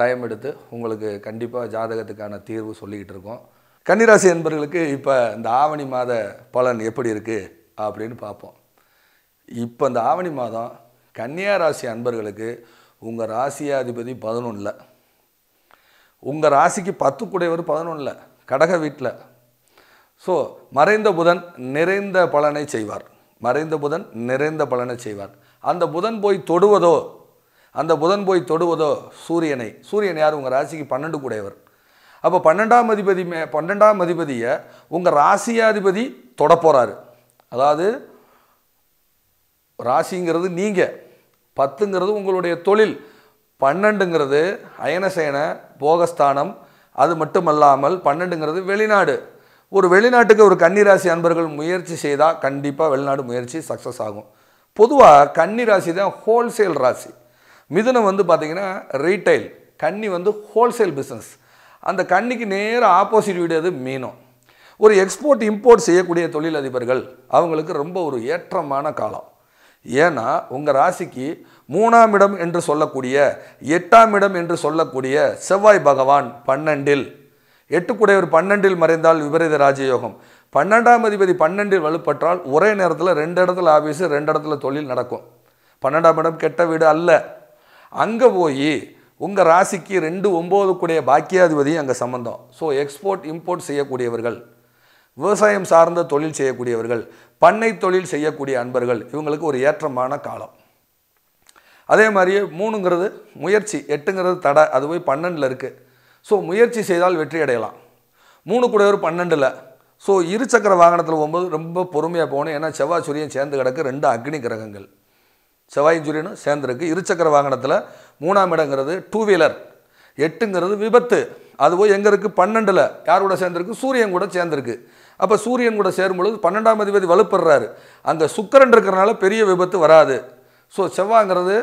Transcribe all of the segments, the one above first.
time எடுத்து உங்களுக்கு கண்டிப்பாக ஜாதகத்துக்கான தீர்வு சொல்லிக்கிட்டு இருக்கோம் கன்னிராசி என்பர்களுக்கு இப்போ இந்த ஆவணி மாத பலன் எப்படி இருக்குது அப்படின்னு பார்ப்போம் இப்போ இந்த ஆவணி மாதம் கன்னியா ராசி அன்பர்களுக்கு உங்கள் ராசியாதிபதி பதினொன்றில் உங்கள் ராசிக்கு பத்து குடையவர் பதினொன்றில் கடக வீட்டில் ஸோ மறைந்த புதன் நிறைந்த பலனை செய்வார் மறைந்த புதன் நிறைந்த பலனை செய்வார் அந்த புதன் போய் தொடுவதோ அந்த புதன் போய் தொடுவதோ சூரியனை சூரியன் யார் உங்கள் ராசிக்கு பன்னெண்டு கூடையவர் அப்போ பன்னெண்டாம் அதிபதி மே பன்னெண்டாம் அதிபதியை உங்கள் ராசியாதிபதி தொடப்போகிறாரு அதாவது ராசிங்கிறது நீங்கள் பத்துங்கிறது உங்களுடைய தொழில் பன்னெண்டுங்கிறது அயனசேன போகஸ்தானம் அது மட்டுமல்லாமல் பன்னெண்டுங்கிறது வெளிநாடு ஒரு வெளிநாட்டுக்கு ஒரு கன்னிராசி அன்பர்கள் முயற்சி செய்தால் கண்டிப்பாக வெளிநாடு முயற்சி சக்ஸஸ் ஆகும் பொதுவாக கன்னிராசி தான் ஹோல்சேல் ராசி மிதுனம் வந்து பார்த்தீங்கன்னா ரீட்டைல் கன்னி வந்து ஹோல்சேல் பிஸ்னஸ் அந்த கன்னிக்கு நேராக ஆப்போசிட் வீடு அது மீனம் ஒரு எக்ஸ்போர்ட் இம்போர்ட் செய்யக்கூடிய தொழிலதிபர்கள் அவங்களுக்கு ரொம்ப ஒரு ஏற்றமான காலம் ஏன்னா உங்கள் ராசிக்கு மூணாம் இடம் என்று சொல்லக்கூடிய எட்டாம் இடம் என்று சொல்லக்கூடிய செவ்வாய் பகவான் பன்னெண்டில் எட்டுக்குடையவர் பன்னெண்டில் மறைந்தால் விபரீத ராஜயோகம் பன்னெண்டாம் அதிபதி பன்னெண்டில் வலுப்பற்றால் ஒரே நேரத்தில் ரெண்டு இடத்துல ஆஃபீஸு ரெண்டு இடத்துல தொழில் நடக்கும் பன்னெண்டாம் இடம் கெட்ட வீடு அல்ல அங்கே போய் உங்கள் ராசிக்கு ரெண்டு ஒம்போதுக்குடைய பாக்கியாதிபதி அங்கே சம்மந்தம் ஸோ எக்ஸ்போர்ட் இம்போர்ட் செய்யக்கூடியவர்கள் விவசாயம் சார்ந்த தொழில் செய்யக்கூடியவர்கள் பண்ணை தொழில் செய்யக்கூடிய அன்பர்கள் இவங்களுக்கு ஒரு ஏற்றமான காலம் அதே மாதிரியே மூணுங்கிறது முயற்சி எட்டுங்கிறது தடை அது போய் பன்னெண்டில் இருக்குது ஸோ முயற்சி செய்தால் வெற்றி அடையலாம் மூணு கூட ஒரு பன்னெண்டில் ஸோ இருசக்கர வாகனத்தில் போகும்போது ரொம்ப பொறுமையாக போகணும் ஏன்னா செவ்வாய் சூரியன் சேர்ந்து கிடக்கு ரெண்டு அக்னி கிரகங்கள் செவ்வாயும் சூரியனும் சேர்ந்துருக்கு இருசக்கர வாகனத்தில் மூணாம் இடங்கிறது டூ வீலர் எட்டுங்கிறது விபத்து அது போய் எங்கே இருக்குது பன்னெண்டில் யார் கூட சேர்ந்துருக்கு சூரியன் கூட சேர்ந்துருக்கு அப்போ சூரியன் கூட சேரும் பொழுது பன்னெண்டாம் அதிபதி வலுப்படுறாரு அங்கே சுக்கரன் இருக்கிறனால பெரிய விபத்து வராது ஸோ செவ்வாங்கிறது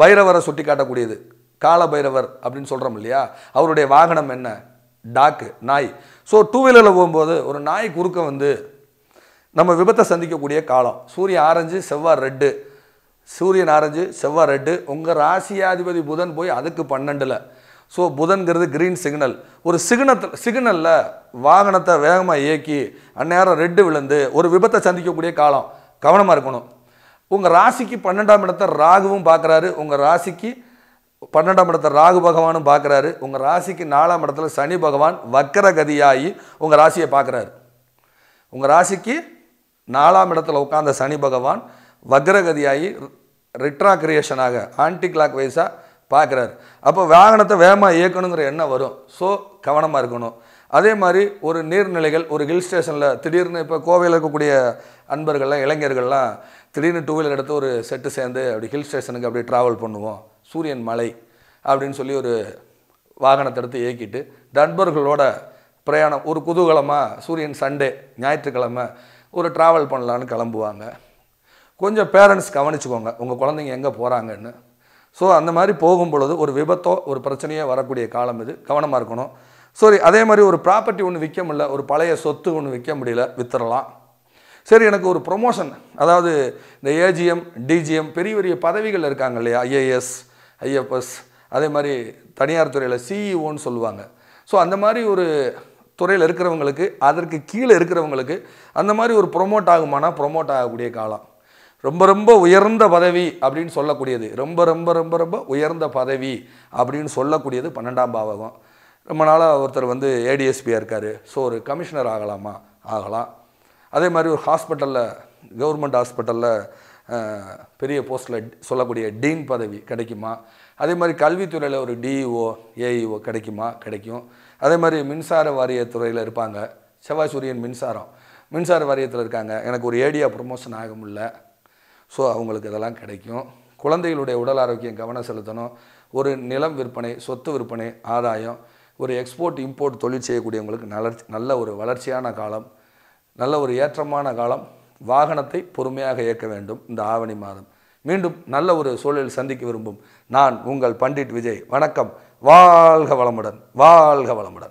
பைரவரை சுட்டி காட்டக்கூடியது கால பைரவர் அப்படின்னு சொல்கிறோம் இல்லையா அவருடைய வாகனம் என்ன டாக்கு நாய் ஸோ டூ வீலரில் போகும்போது ஒரு நாய் குறுக்க வந்து நம்ம விபத்தை சந்திக்கக்கூடிய காலம் சூரியன் ஆரஞ்சு செவ்வாய் ரெட்டு சூரியன் ஆரஞ்சு செவ்வாய் ரெட்டு உங்கள் ராசியாதிபதி புதன் போய் அதுக்கு பன்னெண்டில் ஸோ புதன்கிறது கிரீன் சிக்னல் ஒரு சிக்னத்தில் சிக்னலில் வாகனத்தை வேகமாக இயக்கி அந்நேரம் ரெட்டு விழுந்து ஒரு விபத்தை சந்திக்கக்கூடிய காலம் கவனமாக இருக்கணும் உங்கள் ராசிக்கு பன்னெண்டாம் இடத்தை ராகுவும் பார்க்குறாரு உங்கள் ராசிக்கு பன்னெண்டாம் இடத்தை ராகு பகவானும் பார்க்குறாரு உங்கள் ராசிக்கு நாலாம் இடத்துல சனி பகவான் வக்கரகதியாகி உங்கள் ராசியை பார்க்குறாரு உங்கள் ராசிக்கு நாலாம் இடத்துல உட்காந்த சனி பகவான் வக்ரகதியாகி ரிட்ரா கிரியேஷனாக ஆன்டி கிளாக் வைஸாக பார்க்குறாரு அப்போ வாகனத்தை வேகமாக இயக்கணுங்கிற எண்ணம் வரும் ஸோ கவனமாக இருக்கணும் அதே மாதிரி ஒரு நீர்நிலைகள் ஒரு ஹில் ஸ்டேஷனில் திடீர்னு இப்போ கோவையில் இருக்கக்கூடிய அன்பர்கள்லாம் இளைஞர்கள்லாம் திடீர்னு டூ வீலர் எடுத்து ஒரு செட்டு சேர்ந்து அப்படி ஹில் ஸ்டேஷனுக்கு அப்படி ட்ராவல் பண்ணுவோம் சூரியன் மலை அப்படின்னு சொல்லி ஒரு வாகனத்தை எடுத்து இயக்கிட்டு நண்பர்களோட பிரயாணம் ஒரு குதூகலமாக சூரியன் சண்டே ஞாயிற்றுக்கிழமை ஒரு ட்ராவல் பண்ணலான்னு கிளம்புவாங்க கொஞ்சம் பேரண்ட்ஸ் கவனிச்சுக்கோங்க உங்கள் குழந்தைங்க எங்கே போகிறாங்கன்னு ஸோ அந்த மாதிரி போகும் பொழுது ஒரு விபத்தோ ஒரு பிரச்சனையோ வரக்கூடிய காலம் இது கவனமாக இருக்கணும் சரி அதே மாதிரி ஒரு ப்ராப்பர்ட்டி ஒன்று விற்க முடியல ஒரு பழைய சொத்து ஒன்று விற்க முடியல வித்துடலாம் சரி எனக்கு ஒரு ப்ரொமோஷன் அதாவது இந்த ஏஜிஎம் டிஜிஎம் பெரிய பெரிய பதவிகள் இருக்காங்க இல்லையா ஐஏஎஸ் ஐஎஃப்எஸ் அதே மாதிரி தனியார் துறையில் சிஇஓன்னு e சொல்லுவாங்க ஸோ அந்த மாதிரி ஒரு துறையில் இருக்கிறவங்களுக்கு அதற்கு கீழே இருக்கிறவங்களுக்கு அந்த மாதிரி ஒரு ப்ரொமோட் ஆகுமானா ப்ரொமோட் ஆகக்கூடிய காலம் ரொம்ப ரொம்ப உயர்ந்த பதவி அப்படின்னு சொல்லக்கூடியது ரொம்ப ரொம்ப ரொம்ப ரொம்ப உயர்ந்த பதவி அப்படின்னு சொல்லக்கூடியது பன்னெண்டாம் பாவகம் ரொம்ப நாளாக ஒருத்தர் வந்து ஏடிஎஸ்பியாக இருக்கார் ஸோ ஒரு கமிஷனர் ஆகலாமா ஆகலாம் அதே மாதிரி ஒரு ஹாஸ்பிட்டலில் கவர்மெண்ட் ஹாஸ்பிட்டலில் பெரிய போஸ்ட்டில் சொல்லக்கூடிய டீன் பதவி கிடைக்குமா அதே மாதிரி கல்வித்துறையில் ஒரு டிஇஓ ஏஇஓ e e கிடைக்குமா கிடைக்கும் அதே மாதிரி மின்சார வாரியத்துறையில் இருப்பாங்க செவ்வாய் சூரியன் மின்சாரம் மின்சார வாரியத்தில் இருக்காங்க எனக்கு ஒரு ஏடியா ப்ரொமோஷன் ஆக முடியல ஸோ அவங்களுக்கு இதெல்லாம் கிடைக்கும் குழந்தைகளுடைய உடல் ஆரோக்கியம் கவனம் செலுத்தணும் ஒரு நிலம் விற்பனை சொத்து விற்பனை ஆதாயம் ஒரு எக்ஸ்போர்ட் இம்போர்ட் தொழில் செய்யக்கூடியவங்களுக்கு நலர்ச்சி நல்ல ஒரு வளர்ச்சியான காலம் நல்ல ஒரு ஏற்றமான காலம் வாகனத்தை பொறுமையாக இயக்க வேண்டும் இந்த ஆவணி மாதம் மீண்டும் நல்ல ஒரு சூழலில் சந்திக்க விரும்பும் நான் உங்கள் பண்டிட் விஜய் வணக்கம் வாழ்க வளமுடன் வாழ்க வளமுடன்